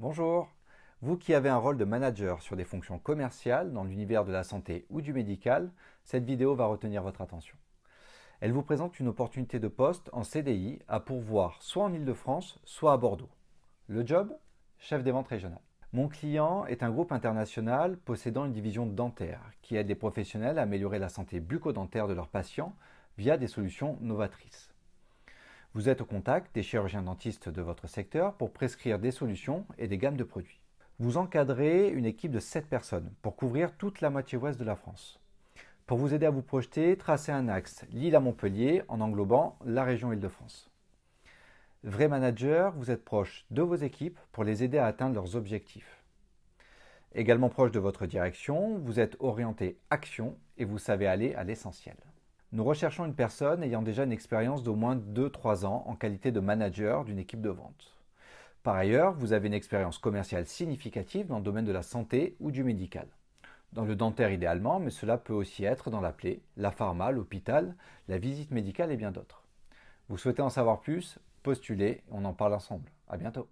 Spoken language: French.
Bonjour Vous qui avez un rôle de manager sur des fonctions commerciales dans l'univers de la santé ou du médical, cette vidéo va retenir votre attention. Elle vous présente une opportunité de poste en CDI à pourvoir soit en Ile-de-France, soit à Bordeaux. Le job Chef des ventes régionales. Mon client est un groupe international possédant une division dentaire qui aide les professionnels à améliorer la santé bucco-dentaire de leurs patients via des solutions novatrices. Vous êtes au contact des chirurgiens dentistes de votre secteur pour prescrire des solutions et des gammes de produits. Vous encadrez une équipe de 7 personnes pour couvrir toute la moitié ouest de la France. Pour vous aider à vous projeter, tracez un axe Lille à Montpellier en englobant la région Île-de-France. Vrai manager, vous êtes proche de vos équipes pour les aider à atteindre leurs objectifs. Également proche de votre direction, vous êtes orienté action et vous savez aller à l'essentiel. Nous recherchons une personne ayant déjà une expérience d'au moins 2-3 ans en qualité de manager d'une équipe de vente. Par ailleurs, vous avez une expérience commerciale significative dans le domaine de la santé ou du médical. Dans le dentaire idéalement, mais cela peut aussi être dans la plaie, la pharma, l'hôpital, la visite médicale et bien d'autres. Vous souhaitez en savoir plus Postulez, on en parle ensemble. À bientôt.